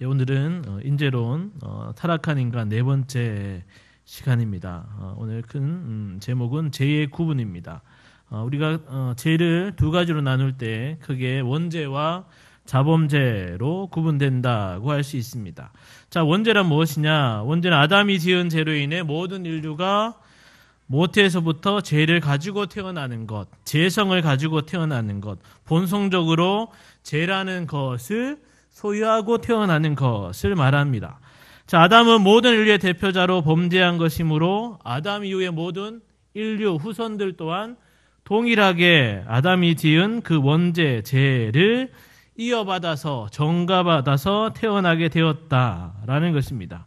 예, 오늘은 어, 인재론 어, 타락한 인간 네 번째 시간입니다. 어, 오늘 큰 음, 제목은 죄의 구분입니다. 우리가 죄를 두 가지로 나눌 때 크게 원죄와 자범죄로 구분된다고 할 수 있습니다. 자, 원죄란 무엇이냐? 원죄는 아담이 지은 죄로 인해 모든 인류가 모태에서부터 죄를 가지고 태어나는 것, 죄성을 가지고 태어나는 것, 본성적으로 죄라는 것을 소유하고 태어나는 것을 말합니다. 자, 아담은 모든 인류의 대표자로 범죄한 것이므로 아담 이후의 모든 인류 후손들 또한 동일하게 아담이 지은 그 원죄 죄를 이어받아서 정가받아서 태어나게 되었다라는 것입니다.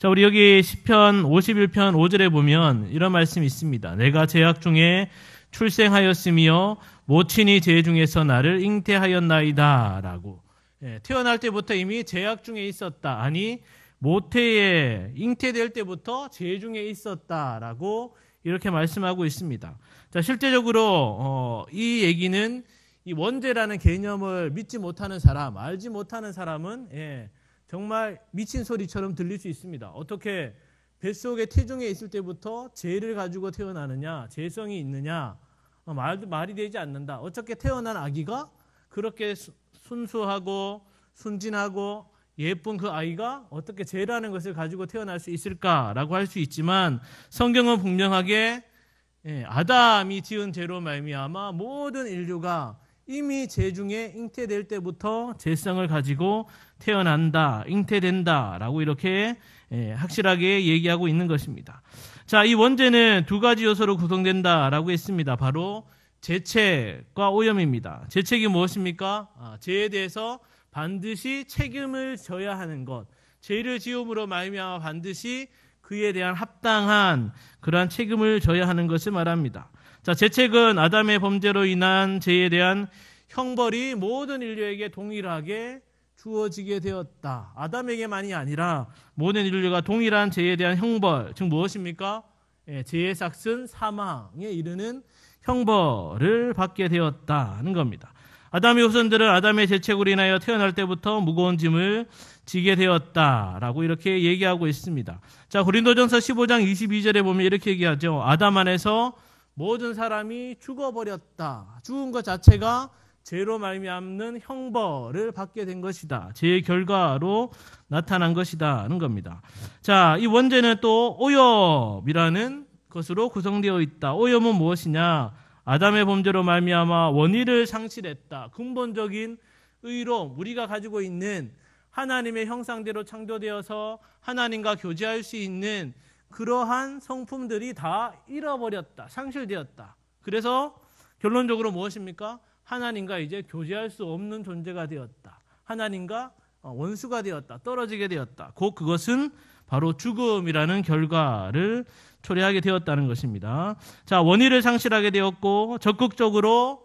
자, 우리 여기 10편 51편 5절에 보면 이런 말씀이 있습니다. 내가 제약 중에 출생하였으며 모친이 죄 중에서 나를 잉태하였나이다라고 예, 태어날 때부터 이미 제약 중에 있었다. 아니 모태에 잉태될 때부터 제 중에 있었다라고 이렇게 말씀하고 있습니다. 자, 실제적으로 어, 이 얘기는 이 원죄라는 개념을 믿지 못하는 사람, 알지 못하는 사람은 예, 정말 미친 소리처럼 들릴 수 있습니다. 어떻게 뱃속에 태중에 있을 때부터 죄를 가지고 태어나느냐, 죄성이 있느냐, 어, 말, 말이 되지 않는다. 어떻게 태어난 아기가 그렇게 순수하고 순진하고 예쁜 그 아이가 어떻게 죄라는 것을 가지고 태어날 수 있을까라고 할 수 있지만 성경은 분명하게 예, 아담이 지은 죄로 말미암아 모든 인류가 이미 죄 중에 잉태될 때부터 죄성을 가지고 태어난다, 잉태된다라고 이렇게 예, 확실하게 얘기하고 있는 것입니다. 자, 이 원죄는 두 가지 요소로 구성된다라고 했습니다. 바로 재채과 오염입니다. 재책이 무엇입니까? 아, 죄에 대해서 반드시 책임을 져야 하는 것. 죄를 지음으로 말미암아 반드시 그에 대한 합당한 그러한 책임을 져야 하는 것을 말합니다. 자, 재책은 아담의 범죄로 인한 죄에 대한 형벌이 모든 인류에게 동일하게 주어지게 되었다. 아담에게만이 아니라 모든 인류가 동일한 죄에 대한 형벌, 즉 무엇입니까? 예, 죄의 삭은 사망에 이르는 형벌을 받게 되었다는 겁니다. 아담의 후손들은 아담의 재책으로 인하여 태어날 때부터 무거운 짐을 지게 되었다라고 이렇게 얘기하고 있습니다. 자, 고린도전서 15장 22절에 보면 이렇게 얘기하죠. 아담 안에서 모든 사람이 죽어버렸다. 죽은 것 자체가 죄로 말미암는 형벌을 받게 된 것이다. 죄의 결과로 나타난 것이다는 겁니다. 자, 이 원죄는 또 오염이라는 것으로 구성되어 있다. 오염은 무엇이냐? 아담의 범죄로 말미암아 원의를 상실했다. 근본적인 의로 우리가 가지고 있는 하나님의 형상대로 창조되어서 하나님과 교제할 수 있는 그러한 성품들이 다 잃어버렸다. 상실되었다. 그래서 결론적으로 무엇입니까? 하나님과 이제 교제할 수 없는 존재가 되었다. 하나님과 어, 원수가 되었다. 떨어지게 되었다. 곧 그것은 바로 죽음이라는 결과를 초래하게 되었다는 것입니다. 자, 원의를 상실하게 되었고 적극적으로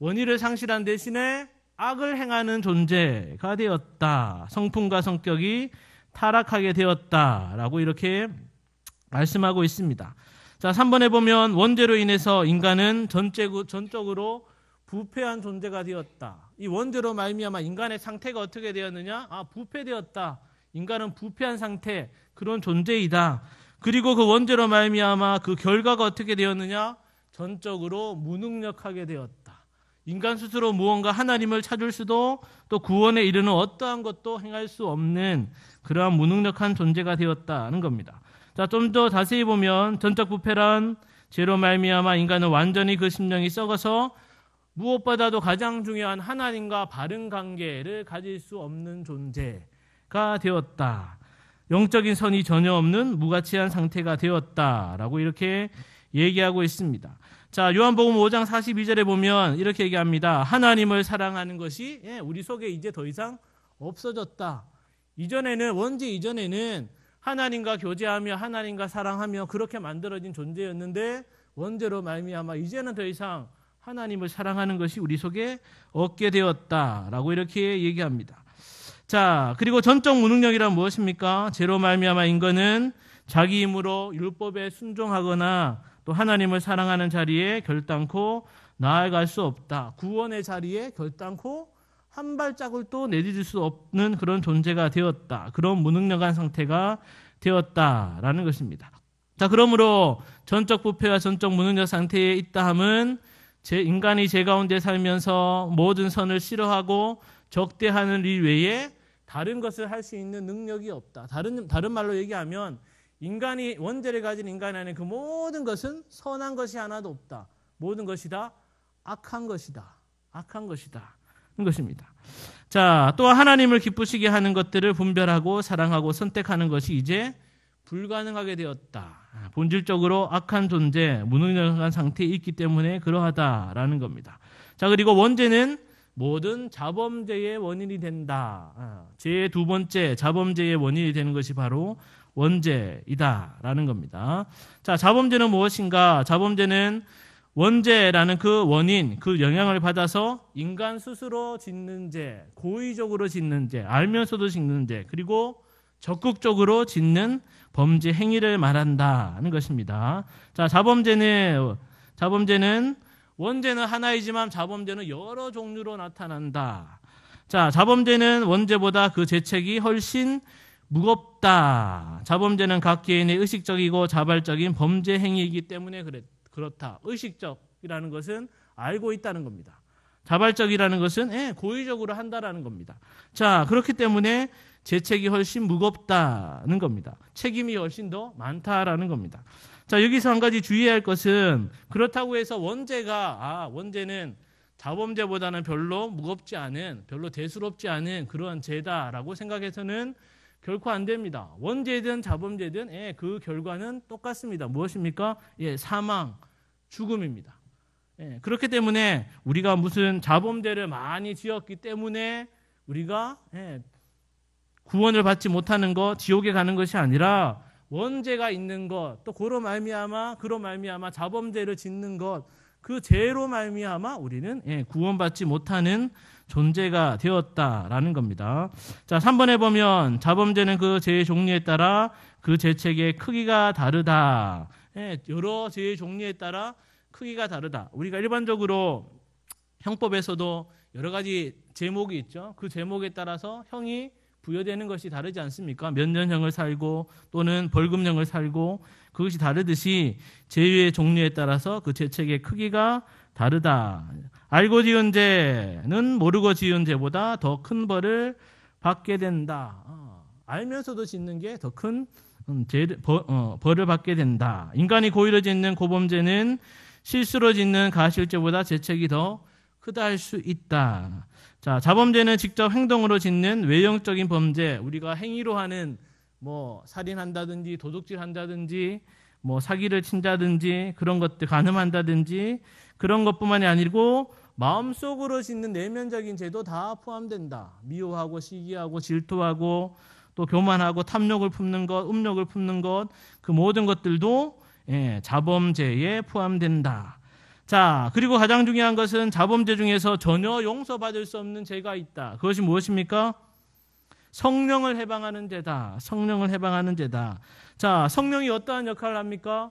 원의를 상실한 대신에 악을 행하는 존재가 되었다. 성품과 성격이 타락하게 되었다라고 이렇게 말씀하고 있습니다. 자, 3번에 보면 원죄로 인해서 인간은 전체, 전적으로 부패한 존재가 되었다. 이 원죄로 말미암아 인간의 상태가 어떻게 되었느냐? 아, 부패되었다. 인간은 부패한 상태 그런 존재이다. 그리고 그 원죄로 말미암아 그 결과가 어떻게 되었느냐? 전적으로 무능력하게 되었다. 인간 스스로 무언가 하나님을 찾을 수도 또 구원에 이르는 어떠한 것도 행할 수 없는 그러한 무능력한 존재가 되었다는 겁니다. 자, 좀 더 자세히 보면 전적 부패란 죄로 말미암아 인간은 완전히 그 심령이 썩어서 무엇보다도 가장 중요한 하나님과 바른 관계를 가질 수 없는 존재. 가 되었다. 영적인 선이 전혀 없는 무가치한 상태가 되었다라고 이렇게 얘기하고 있습니다. 자, 요한복음 5장 42절에 보면 이렇게 얘기합니다. 하나님을 사랑하는 것이 예, 우리 속에 이제 더 이상 없어졌다. 이전에는 원지 이전에는 하나님과 교제하며 하나님과 사랑하며 그렇게 만들어진 존재였는데 원죄로 말미암아 이제는 더 이상 하나님을 사랑하는 것이 우리 속에 없게 되었다라고 이렇게 얘기합니다. 자, 그리고 전적 무능력이란 무엇입니까? 제로 말미암아 인간은 자기 힘으로 율법에 순종하거나 또 하나님을 사랑하는 자리에 결단코 나아갈 수 없다. 구원의 자리에 결단코 한 발짝을 또 내딛을 수 없는 그런 존재가 되었다. 그런 무능력한 상태가 되었다라는 것입니다. 자, 그러므로 전적 부패와 전적 무능력 상태에 있다함은 제 인간이 제 가운데 살면서 모든 선을 싫어하고 적대하는 일 외에 다른 것을 할 수 있는 능력이 없다. 다른, 다른 말로 얘기하면 인간이, 원죄를 가진 인간 안에 그 모든 것은 선한 것이 하나도 없다. 모든 것이 다 악한 것이다. 악한 것이다. 것입니다. 자, 또 하나님을 기쁘시게 하는 것들을 분별하고 사랑하고 선택하는 것이 이제 불가능하게 되었다. 본질적으로 악한 존재, 무능력한 상태에 있기 때문에 그러하다라는 겁니다. 자, 그리고 원죄는 모든 자범죄의 원인이 된다. 아, 제두 번째 자범죄의 원인이 되는 것이 바로 원죄이다라는 겁니다. 자, 자범죄는 무엇인가? 자범죄는 원죄라는 그 원인, 그 영향을 받아서 인간 스스로 짓는 죄, 고의적으로 짓는 죄, 알면서도 짓는 죄, 그리고 적극적으로 짓는 범죄 행위를 말한다는 것입니다. 자, 자범죄는 자범죄는 원죄는 하나이지만 자범죄는 여러 종류로 나타난다. 자, 자범죄는 원죄보다 그 죄책이 훨씬 무겁다. 자범죄는 각 개인의 의식적이고 자발적인 범죄 행위이기 때문에 그래, 그렇다. 의식적이라는 것은 알고 있다는 겁니다. 자발적이라는 것은 예, 고의적으로 한다라는 겁니다. 자, 그렇기 때문에 제 책이 훨씬 무겁다는 겁니다. 책임이 훨씬 더 많다라는 겁니다. 자, 여기서 한 가지 주의해야 할 것은 그렇다고 해서 원죄가, 아, 원죄는 자범죄보다는 별로 무겁지 않은, 별로 대수롭지 않은 그런 죄다라고 생각해서는 결코 안 됩니다. 원죄든 자범죄든 예, 그 결과는 똑같습니다. 무엇입니까? 예, 사망, 죽음입니다. 예, 그렇기 때문에 우리가 무슨 자범죄를 많이 지었기 때문에 우리가 예, 구원을 받지 못하는 것, 지옥에 가는 것이 아니라 원죄가 있는 것, 또고로 말미암아 그로 말미암아 자범죄를 짓는 것, 그 죄로 말미암아 우리는 예, 구원받지 못하는 존재가 되었다라는 겁니다. 자, 3번에 보면 자범죄는 그 죄의 종류에 따라 그 죄책의 크기가 다르다. 예, 여러 죄의 종류에 따라 크기가 다르다. 우리가 일반적으로 형법에서도 여러 가지 제목이 있죠. 그 제목에 따라서 형이 부여되는 것이 다르지 않습니까? 몇년형을 살고 또는 벌금형을 살고 그것이 다르듯이 제유의 종류에 따라서 그 죄책의 크기가 다르다. 알고 지은 죄는 모르고 지은 죄보다 더 큰 벌을 받게 된다. 어, 알면서도 짓는 게 더큰 음, 어, 벌을 받게 된다. 인간이 고의로 짓는 고범죄는 실수로 짓는 가실죄보다 죄책이 더 크다할 수 있다. 자, 자범죄는 직접 행동으로 짓는 외형적인 범죄, 우리가 행위로 하는 뭐 살인한다든지 도둑질한다든지 뭐 사기를 친다든지 그런 것들 가늠한다든지 그런 것뿐만이 아니고 마음속으로 짓는 내면적인 죄도 다 포함된다. 미워하고 시기하고 질투하고 또 교만하고 탐욕을 품는 것, 음욕을 품는 것 그 모든 것들도 예, 자범죄에 포함된다. 자, 그리고 가장 중요한 것은 자범죄 중에서 전혀 용서받을 수 없는 죄가 있다. 그것이 무엇입니까? 성령을 해방하는 죄다. 성령을 해방하는 죄다. 자, 성령이 어떠한 역할을 합니까?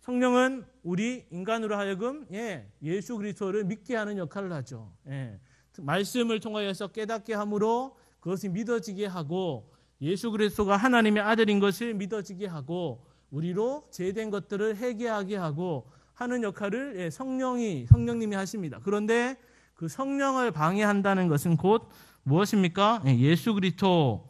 성령은 우리 인간으로 하여금 예, 예수 그리스도를 믿게 하는 역할을 하죠. 예, 말씀을 통하여서 깨닫게 함으로 그것이 믿어지게 하고 예수 그리스도가 하나님의 아들인 것을 믿어지게 하고 우리로 죄된 것들을 회개하게 하고 하는 역할을 예, 성령이 성령님이 하십니다. 그런데 그 성령을 방해한다는 것은 곧 무엇입니까? 예, 예수 그리스도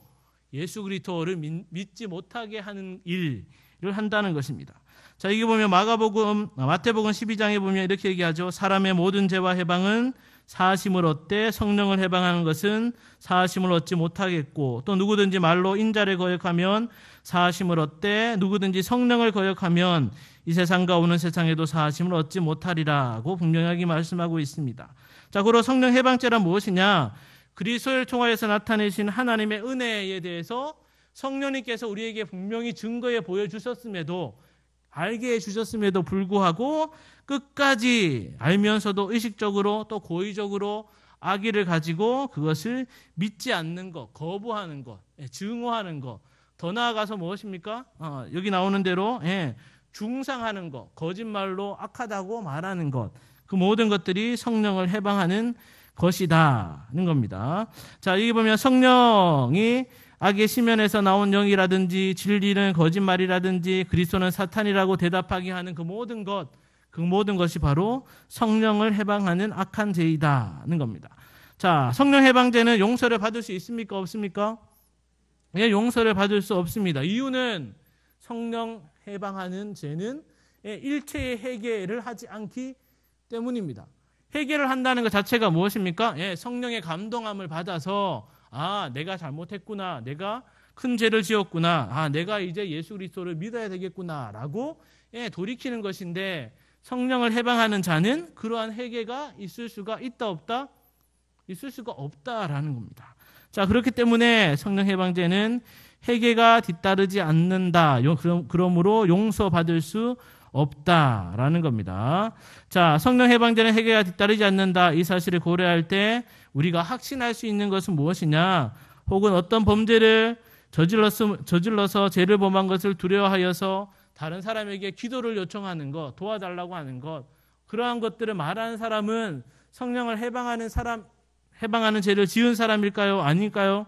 예수 그리스도를 믿지 못하게 하는 일을 한다는 것입니다. 자, 이게 보면 마가복음 아, 마태복음 12장에 보면 이렇게 얘기하죠. 사람의 모든 죄와 해방은 사심을 얻되 성령을 해방하는 것은 사심을 얻지 못하겠고 또 누구든지 말로 인자를 거역하면 사심을 얻되 누구든지 성령을 거역하면 이 세상과 오는 세상에도 사심을 얻지 못하리라고 분명하게 말씀하고 있습니다. 자, 그로 성령 해방죄란 무엇이냐? 그리스도를 통하여서 나타내신 하나님의 은혜에 대해서 성령님께서 우리에게 분명히 증거해 보여주셨음에도 알게 해주셨음에도 불구하고 끝까지 알면서도 의식적으로 또 고의적으로 악의를 가지고 그것을 믿지 않는 것, 거부하는 것, 예, 증오하는 것. 더 나아가서 무엇입니까? 어, 여기 나오는 대로 예, 중상하는 것, 거짓말로 악하다고 말하는 것. 그 모든 것들이 성령을 해방하는 것이다는 겁니다. 자, 여기 보면 성령이 악의 시면에서 나온 영이라든지 진리는 거짓말이라든지 그리스도는 사탄이라고 대답하게 하는 그 모든 것, 그 모든 것이 바로 성령을 해방하는 악한 죄이다는 겁니다. 자, 성령 해방제는 용서를 받을 수 있습니까? 없습니까? 예, 용서를 받을 수 없습니다. 이유는 성령 해방하는 죄는 예, 일체의 해계를 하지 않기 때문입니다. 해계를 한다는 것 자체가 무엇입니까? 예, 성령의 감동함을 받아서 아, 내가 잘못했구나. 내가 큰 죄를 지었구나. 아, 내가 이제 예수 그리스도를 믿어야 되겠구나라고 예, 돌이키는 것인데 성령을 해방하는 자는 그러한 해개가 있을 수가 있다 없다 있을 수가 없다라는 겁니다. 자, 그렇기 때문에 성령 해방제는 해개가 뒤따르지 않는다. 그러므로 용서받을 수 없다라는 겁니다. 자, 성령 해방제는 해개가 뒤따르지 않는다. 이 사실을 고려할 때 우리가 확신할 수 있는 것은 무엇이냐? 혹은 어떤 범죄를 저질러서, 저질러서 죄를 범한 것을 두려워하여서 다른 사람에게 기도를 요청하는 것, 도와달라고 하는 것, 그러한 것들을 말하는 사람은 성령을 해방하는 사람, 해방하는 죄를 지은 사람일까요? 아닐까요?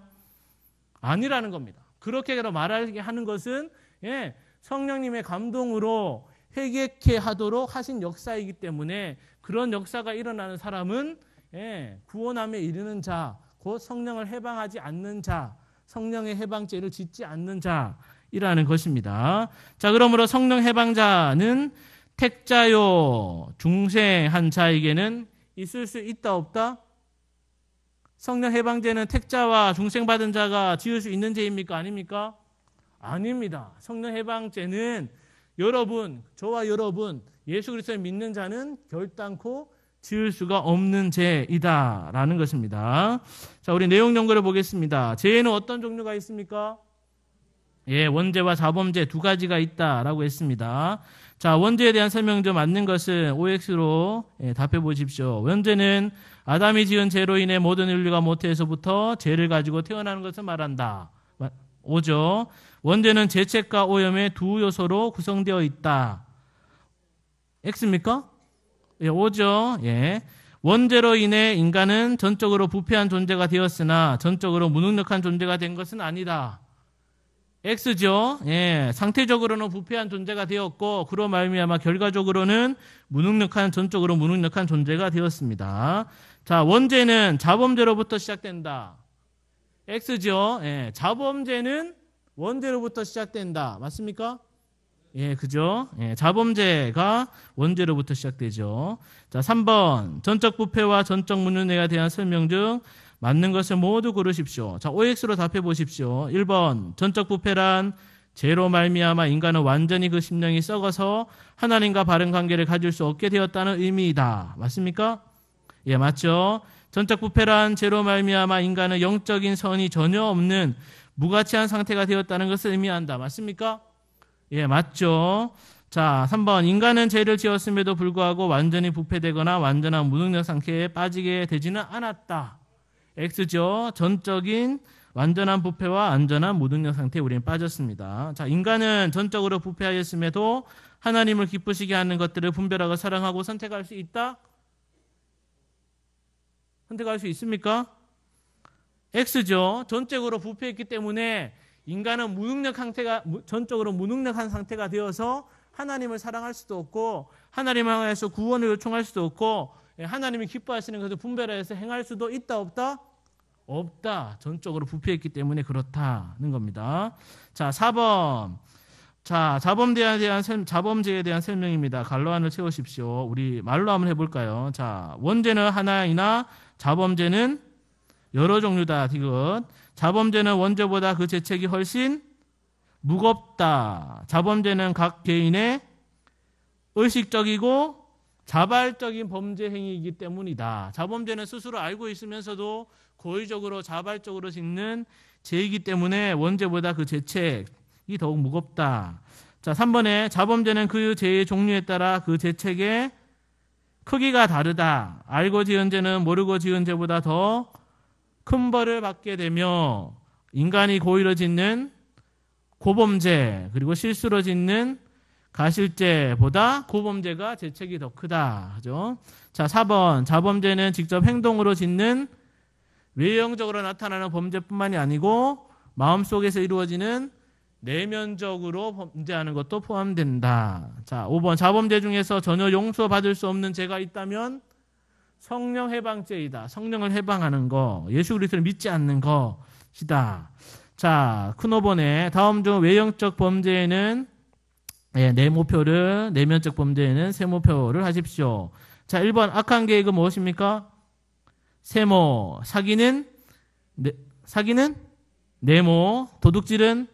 아니라는 겁니다. 그렇게 말하게 하는 것은 예, 성령님의 감동으로 회개케 하도록 하신 역사이기 때문에 그런 역사가 일어나는 사람은 예, 구원함에 이르는 자, 곧 성령을 해방하지 않는 자, 성령의 해방죄를 짓지 않는 자이라는 것입니다. 자, 그러므로 성령 해방자는 택자요 중생한 자에게는 있을 수 있다 없다? 성령 해방제는 택자와 중생 받은 자가 지을 수 있는 죄입니까 아닙니까? 아닙니다. 성령 해방제는 여러분, 저와 여러분, 예수 그리스도를 믿는 자는 결단코 지을 수가 없는 죄이다라는 것입니다. 자, 우리 내용 연결해 보겠습니다. 죄는 어떤 종류가 있습니까? 예, 원죄와 자범죄 두 가지가 있다라고 했습니다. 자, 원죄에 대한 설명 좀 맞는 것은 OX로 예, 답해 보십시오. 원죄는 아담이 지은 죄로 인해 모든 인류가 모태에서부터 죄를 가지고 태어나는 것을 말한다. 오죠. 원죄는 죄책과 오염의 두 요소로 구성되어 있다. X입니까? 예, 오죠. 예. 원죄로 인해 인간은 전적으로 부패한 존재가 되었으나 전적으로 무능력한 존재가 된 것은 아니다. X죠. 예, 상태적으로는 부패한 존재가 되었고 그로 말미암아 결과적으로는 무능력한 전적으로 무능력한 존재가 되었습니다. 자, 원죄는 자범죄로부터 시작된다. X죠. 예, 자범죄는 원죄로부터 시작된다. 맞습니까? 예, 그죠? 예, 자범죄가 원죄로부터 시작되죠. 자, 3번. 전적 부패와 전적 문윤에 대한 설명 중 맞는 것을 모두 고르십시오. 자, OX로 답해 보십시오. 1번. 전적 부패란 죄로 말미암아 인간은 완전히 그 심령이 썩어서 하나님과 바른 관계를 가질 수 없게 되었다는 의미이다. 맞습니까? 예, 맞죠. 전적 부패란 죄로 말미암아 인간은 영적인 선이 전혀 없는 무가치한 상태가 되었다는 것을 의미한다. 맞습니까? 예, 맞죠. 자, 3번. 인간은 죄를 지었음에도 불구하고 완전히 부패되거나 완전한 무능력 상태에 빠지게 되지는 않았다. X죠. 전적인 완전한 부패와 안전한 무능력 상태에 우리는 빠졌습니다. 자, 인간은 전적으로 부패하였음에도 하나님을 기쁘시게 하는 것들을 분별하고 사랑하고 선택할 수 있다? 선택할 수 있습니까? X죠. 전적으로 부패했기 때문에 인간은 무능력 상태가 전적으로 무능력한 상태가 되어서 하나님을 사랑할 수도 없고 하나님 향해서 구원을 요청할 수도 없고 예, 하나님이 기뻐하시는 것을 분별해서 행할 수도 있다 없다 없다 전적으로 부패했기 때문에 그렇다는 겁니다. 자 4번 자 자범대에 대한 자범죄에 대한 설명입니다. 갈로안을 채우십시오. 우리 말로 한번 해볼까요? 자 원죄는 하나이나 자범죄는 여러 종류다. 이것 자범죄는 원죄보다 그 죄책이 훨씬 무겁다. 자범죄는 각 개인의 의식적이고 자발적인 범죄 행위이기 때문이다. 자범죄는 스스로 알고 있으면서도 고의적으로 자발적으로 짓는 죄이기 때문에 원죄보다 그 죄책이 더욱 무겁다. 자, 3번에 자범죄는 그 죄의 종류에 따라 그 죄책의 크기가 다르다. 알고 지은 죄는 모르고 지은 죄보다 더큰 벌을 받게 되며 인간이 고의로 짓는 고범죄 그리고 실수로 짓는 가실죄보다 고범죄가 재책이더 크다. 그죠? 자, 4번. 자범죄는 직접 행동으로 짓는 외형적으로 나타나는 범죄뿐만이 아니고 마음속에서 이루어지는 내면적으로 범죄하는 것도 포함된다. 자, 5번. 자범죄 중에서 전혀 용서받을 수 없는 죄가 있다면 성령 해방죄이다. 성령을 해방하는 거, 예수 그리스도를 믿지 않는 것이다. 자, 큰오번에 다음 중 외형적 범죄에는 네, 예, 네 모표를, 내면적 범죄에는 세목표를 하십시오. 자, 1번 악한 계획은 무엇입니까? 세모, 사기는 네, 사기는 네모, 도둑질은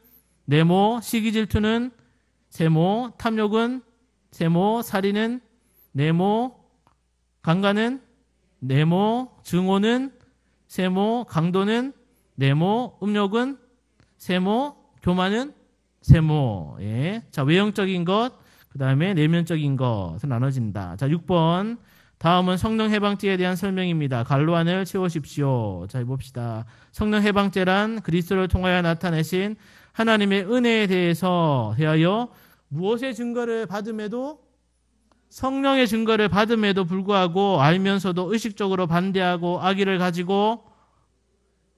네모, 시기 질투는 세모, 탐욕은 세모, 살인은 네모, 강간은 네모, 증오는 세모, 강도는 네모, 음력은 세모, 교만은 세모. 예. 자, 외형적인 것, 그 다음에 내면적인 것은 나눠진다. 자, 6번. 다음은 성령 해방제에 대한 설명입니다. 갈로안을 채우십시오. 자, 봅시다. 성령 해방제란 그리스도를 통하여 나타내신 하나님의 은혜에 대해서 대하여 무엇의 증거를 받음에도 성령의 증거를 받음에도 불구하고 알면서도 의식적으로 반대하고 악의를 가지고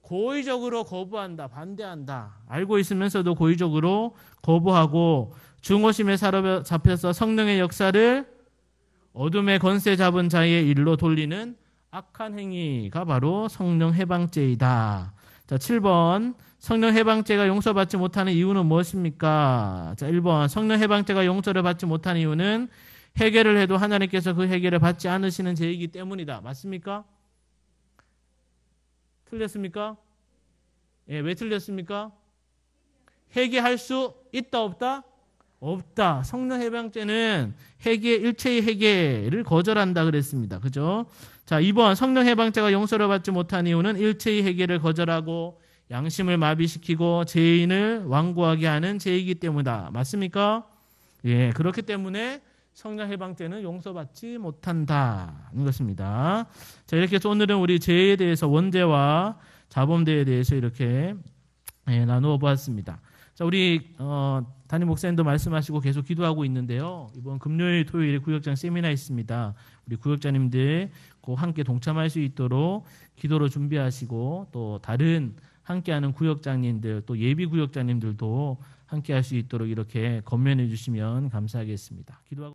고의적으로 거부한다, 반대한다. 알고 있으면서도 고의적으로 거부하고 중호심에 사로잡혀서 성령의 역사를 어둠의 권세 잡은 자의 일로 돌리는 악한 행위가 바로 성령 해방죄이다. 자, 7번. 성령 해방죄가 용서받지 못하는 이유는 무엇입니까? 자, 1번. 성령 해방죄가 용서를 받지 못한 이유는 해결을 해도 하나님께서 그 해결을 받지 않으시는 죄이기 때문이다. 맞습니까? 틀렸습니까? 예, 왜 틀렸습니까? 회개할 수 있다 없다? 없다. 성령 해방죄는 회개 일체의 회개를 거절한다 그랬습니다. 그죠? 자, 2번 성령 해방죄가 용서를 받지 못한 이유는 일체의 회개를 거절하고 양심을 마비시키고 죄인을 완고하게 하는 죄이기 때문이다. 맞습니까? 예, 그렇기 때문에 성장 해방 때는 용서받지 못한다는 것입니다. 자, 이렇게 해서 오늘은 우리 죄에 대해서 원죄와 자범죄에 대해서 이렇게 예, 나누어 보았습니다. 자, 우리 어, 담임 목사님도 말씀하시고 계속 기도하고 있는데요. 이번 금요일, 토요일에 구역장 세미나 있습니다. 우리 구역장님들 꼭 함께 동참할 수 있도록 기도로 준비하시고 또 다른 함께하는 구역장님들 또 예비 구역장님들도 함께할 수 있도록 이렇게 건면해 주시면 감사하겠습니다. 기도하고.